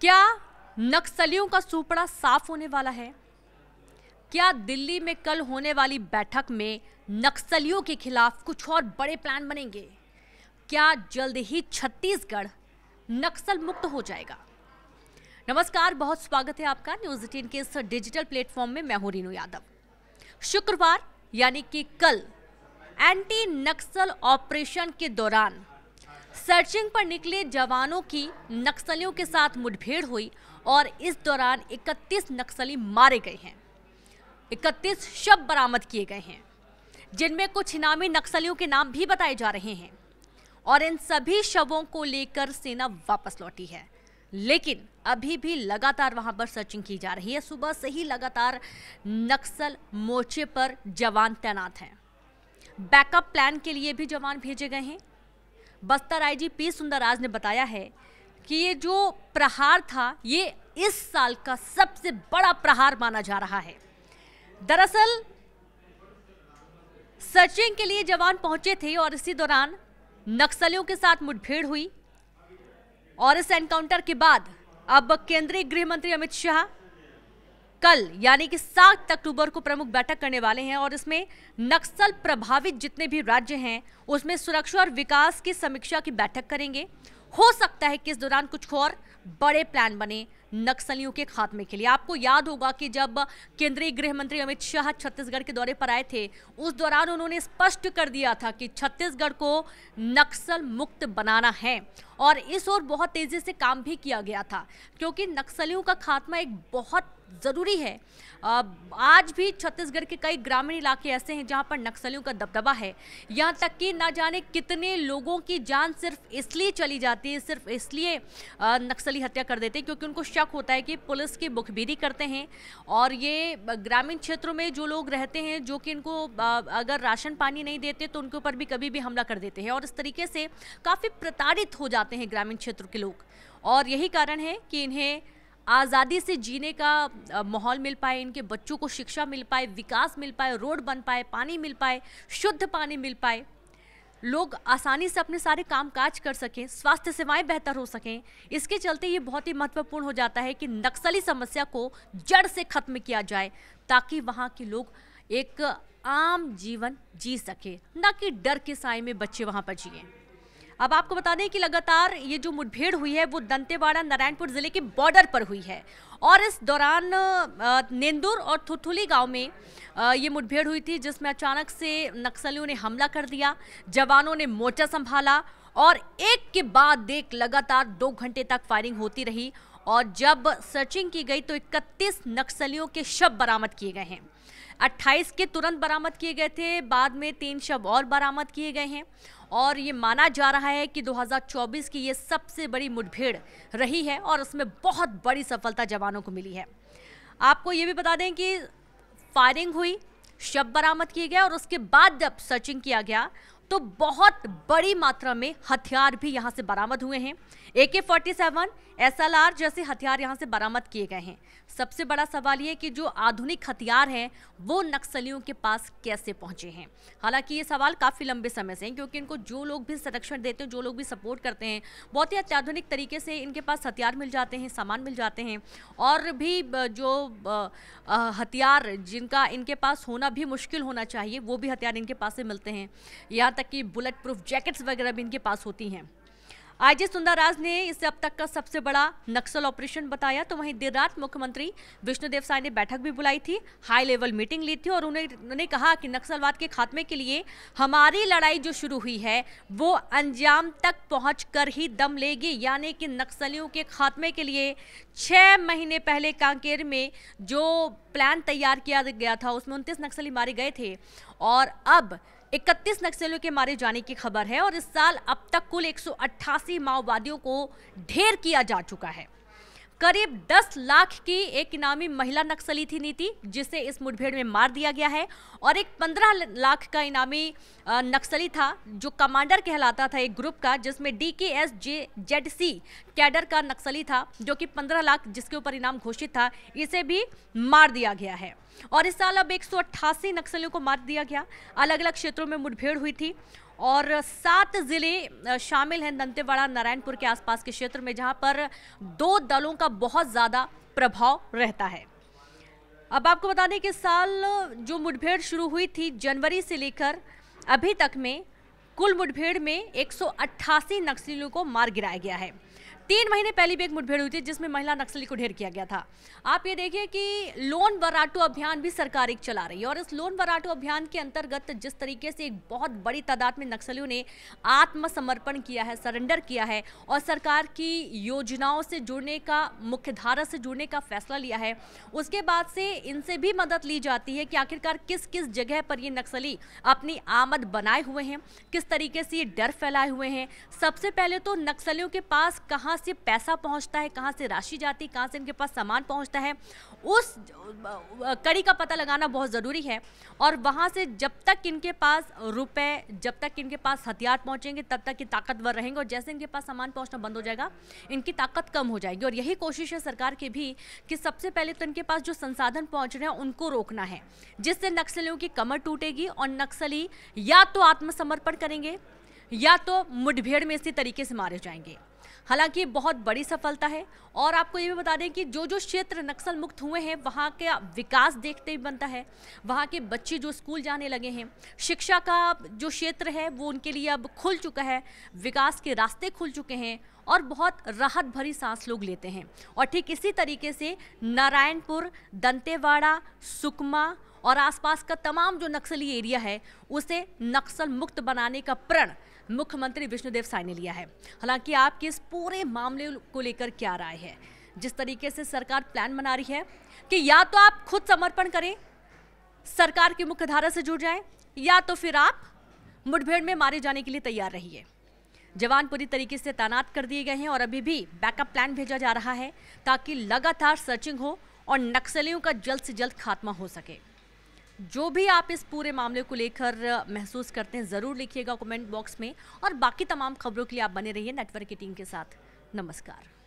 क्या नक्सलियों का सुपड़ा साफ होने वाला है क्या दिल्ली में कल होने वाली बैठक में नक्सलियों के खिलाफ कुछ और बड़े प्लान बनेंगे क्या जल्द ही छत्तीसगढ़ नक्सल मुक्त हो जाएगा नमस्कार बहुत स्वागत है आपका न्यूज एटीन के इस डिजिटल प्लेटफॉर्म में मैं हूं रीनू यादव शुक्रवार यानी कि कल एंटी नक्सल ऑपरेशन के दौरान सर्चिंग पर निकले जवानों की नक्सलियों के साथ मुठभेड़ हुई और इस दौरान 31 नक्सली मारे गए हैं 31 शव बरामद किए गए हैं जिनमें कुछ इनामी नक्सलियों के नाम भी बताए जा रहे हैं और इन सभी शवों को लेकर सेना वापस लौटी है लेकिन अभी भी लगातार वहां पर सर्चिंग की जा रही है सुबह से ही लगातार नक्सल मोर्चे पर जवान तैनात हैं बैकअप प्लान के लिए भी जवान भेजे गए हैं बस्तर आईजी पी सुंदर राज ने बताया है कि ये जो प्रहार था ये इस साल का सबसे बड़ा प्रहार माना जा रहा है दरअसल सर्चिंग के लिए जवान पहुंचे थे और इसी दौरान नक्सलियों के साथ मुठभेड़ हुई और इस एनकाउंटर के बाद अब केंद्रीय गृह मंत्री अमित शाह कल यानी कि सात अक्टूबर को प्रमुख बैठक करने वाले हैं और इसमें नक्सल प्रभावित जितने भी राज्य हैं उसमें सुरक्षा और विकास की समीक्षा की बैठक करेंगे हो सकता है कि इस दौरान कुछ और बड़े प्लान बने नक्सलियों के खात्मे के लिए आपको याद होगा कि जब केंद्रीय गृह मंत्री अमित शाह छत्तीसगढ़ के दौरे पर आए थे उस दौरान उन्होंने स्पष्ट कर दिया था कि छत्तीसगढ़ को नक्सल मुक्त बनाना है और इस ओर बहुत तेजी से काम भी किया गया था क्योंकि नक्सलियों का खात्मा एक बहुत ज़रूरी है आज भी छत्तीसगढ़ के कई ग्रामीण इलाके ऐसे हैं जहां पर नक्सलियों का दबदबा है यहां तक कि ना जाने कितने लोगों की जान सिर्फ इसलिए चली जाती है सिर्फ इसलिए नक्सली हत्या कर देते हैं क्योंकि उनको शक होता है कि पुलिस की मुखबिरी करते हैं और ये ग्रामीण क्षेत्रों में जो लोग रहते हैं जो कि इनको अगर राशन पानी नहीं देते तो उनके ऊपर भी कभी भी हमला कर देते हैं और इस तरीके से काफ़ी प्रताड़ित हो जाते हैं ग्रामीण क्षेत्र के लोग और यही कारण है कि इन्हें आज़ादी से जीने का माहौल मिल पाए इनके बच्चों को शिक्षा मिल पाए विकास मिल पाए रोड बन पाए पानी मिल पाए शुद्ध पानी मिल पाए लोग आसानी से अपने सारे काम काज कर सकें स्वास्थ्य सेवाएं बेहतर हो सकें इसके चलते ये बहुत ही महत्वपूर्ण हो जाता है कि नक्सली समस्या को जड़ से ख़त्म किया जाए ताकि वहाँ के लोग एक आम जीवन जी सके ना कि डर के साय में बच्चे वहाँ पर जिए अब आपको बता दें कि लगातार ये जो मुठभेड़ हुई है वो दंतेवाड़ा नारायणपुर ज़िले के बॉर्डर पर हुई है और इस दौरान नेंदुर और थुथुली गांव में ये मुठभेड़ हुई थी जिसमें अचानक से नक्सलियों ने हमला कर दिया जवानों ने मोर्चा संभाला और एक के बाद एक लगातार दो घंटे तक फायरिंग होती रही और जब सर्चिंग की गई तो 31 नक्सलियों के शव बरामद किए गए हैं 28 के तुरंत बरामद किए गए थे बाद में तीन शव और बरामद किए गए हैं और ये माना जा रहा है कि 2024 की ये सबसे बड़ी मुठभेड़ रही है और उसमें बहुत बड़ी सफलता जवानों को मिली है आपको ये भी बता दें कि फायरिंग हुई शव बरामद किए गए और उसके बाद जब सर्चिंग किया गया तो बहुत बड़ी मात्रा में हथियार भी यहाँ से बरामद हुए हैं A K forty seven S L R जैसे हथियार यहाँ से बरामद किए गए हैं सबसे बड़ा सवाल ये कि जो आधुनिक हथियार हैं वो नक्सलियों के पास कैसे पहुँचे हैं हालांकि ये सवाल काफ़ी लंबे समय से हैं क्योंकि इनको जो लोग भी संरक्षण देते हैं जो लोग भी सपोर्ट करते हैं बहुत ही अत्याधुनिक तरीके से इनके पास हथियार मिल जाते हैं सामान मिल जाते हैं और भी जो हथियार जिनका इनके पास होना भी मुश्किल होना चाहिए वो भी हथियार इनके पास से मिलते हैं यहाँ तक की बुलेट प्रूफ जैकेट्स वगैरह भी इनके पास होती हैं आईजी सुंदरराज ने इसे अब तक का सबसे बड़ा नक्सल ऑपरेशन बताया तो वहीं देर रात मुख्यमंत्री विष्णुदेव साय ने बैठक भी बुलाई थी हाई लेवल मीटिंग ली थी और उन्होंने कहा कि नक्सलवाद के खात्मे के लिए हमारी लड़ाई जो शुरू हुई है वो अंजाम तक पहुंच कर ही दम लेगी यानी कि नक्सलियों के खात्मे के लिए छः महीने पहले कांकेर में जो प्लान तैयार किया गया था उसमें उनतीस नक्सली मारे गए थे और अब इकतीस नक्सलियों के मारे जाने की खबर है और इस साल अब तक कुल एक माओवादियों को ढेर किया जा चुका है करीब 10 लाख की एक इनामी महिला नक्सली थी नीति जिसे इस मुठभेड़ में मार दिया गया है और एक 15 लाख का इनामी नक्सली था जो कमांडर कहलाता था एक ग्रुप का जिसमें D K S J Z C cadre का नक्सली था जो कि 15 लाख जिसके ऊपर इनाम घोषित था इसे भी मार दिया गया है और इस साल अब एक नक्सलियों को मार दिया गया अलग अलग क्षेत्रों में मुठभेड़ हुई थी और सात ज़िले शामिल हैं दंतेवाड़ा नारायणपुर के आसपास के क्षेत्र में जहां पर दो दलों का बहुत ज़्यादा प्रभाव रहता है अब आपको बता दें कि साल जो मुठभेड़ शुरू हुई थी जनवरी से लेकर अभी तक में कुल मुठभेड़ में 188 नक्सलियों को मार गिराया गया है तीन महीने पहले भी एक मुठभेड़ हुई थी जिसमें महिला नक्सली को ढेर किया गया था आप ये देखिए कि लोन वराटू अभियान भी सरकार एक चला रही है और इस लोन वराटू अभियान के अंतर्गत जिस तरीके से एक बहुत बड़ी तादाद में नक्सलियों ने आत्मसमर्पण किया है सरेंडर किया है और सरकार की योजनाओं से जुड़ने का मुख्य धारा से जुड़ने का फैसला लिया है उसके बाद से इनसे भी मदद ली जाती है कि आखिरकार किस किस जगह पर ये नक्सली अपनी आमद बनाए हुए हैं किस तरीके से ये डर फैलाए हुए हैं सबसे पहले तो नक्सलियों के पास कहाँ से पैसा पहुंचता है कहाँ से राशि जाती है कहाँ से इनके पास सामान पहुंचता है उस कड़ी का पता लगाना बहुत ज़रूरी है और वहाँ से जब तक इनके पास रुपए जब तक इनके पास हथियार पहुँचेंगे तब तक ये ताकतवर रहेंगे और जैसे इनके पास सामान पहुँचना बंद हो जाएगा इनकी ताकत कम हो जाएगी और यही कोशिश है सरकार की भी कि सबसे पहले तो इनके पास जो संसाधन पहुँच रहे हैं उनको रोकना है जिससे नक्सलियों की कमर टूटेगी और नक्सली या तो आत्मसमर्पण करेंगे या तो मुठभेड़ में इसी तरीके से मारे जाएंगे हालांकि ये बहुत बड़ी सफलता है और आपको ये भी बता दें कि जो जो क्षेत्र नक्सल मुक्त हुए हैं वहाँ के विकास देखते ही बनता है वहाँ के बच्चे जो स्कूल जाने लगे हैं शिक्षा का जो क्षेत्र है वो उनके लिए अब खुल चुका है विकास के रास्ते खुल चुके हैं और बहुत राहत भरी सांस लोग लेते हैं और ठीक इसी तरीके से नारायणपुर दंतेवाड़ा सुकमा और आसपास का तमाम जो नक्सली एरिया है उसे नक्सल मुक्त बनाने का प्रण मुख्यमंत्री विष्णुदेव साय ने लिया है हालांकि आपके इस पूरे मामले को लेकर क्या राय है जिस तरीके से सरकार प्लान बना रही है कि या तो आप खुद समर्पण करें सरकार की मुख्यधारा से जुड़ जाएं या तो फिर आप मुठभेड़ में मारे जाने के लिए तैयार रहिए जवान पूरी तरीके से तैनात कर दिए गए हैं और अभी भी बैकअप प्लान भेजा जा रहा है ताकि लगातार सर्चिंग हो और नक्सलियों का जल्द से जल्द खात्मा हो सके जो भी आप इस पूरे मामले को लेकर महसूस करते हैं ज़रूर लिखिएगा कमेंट बॉक्स में और बाकी तमाम खबरों के लिए आप बने रहिए नेटवर्क की टीम के साथ नमस्कार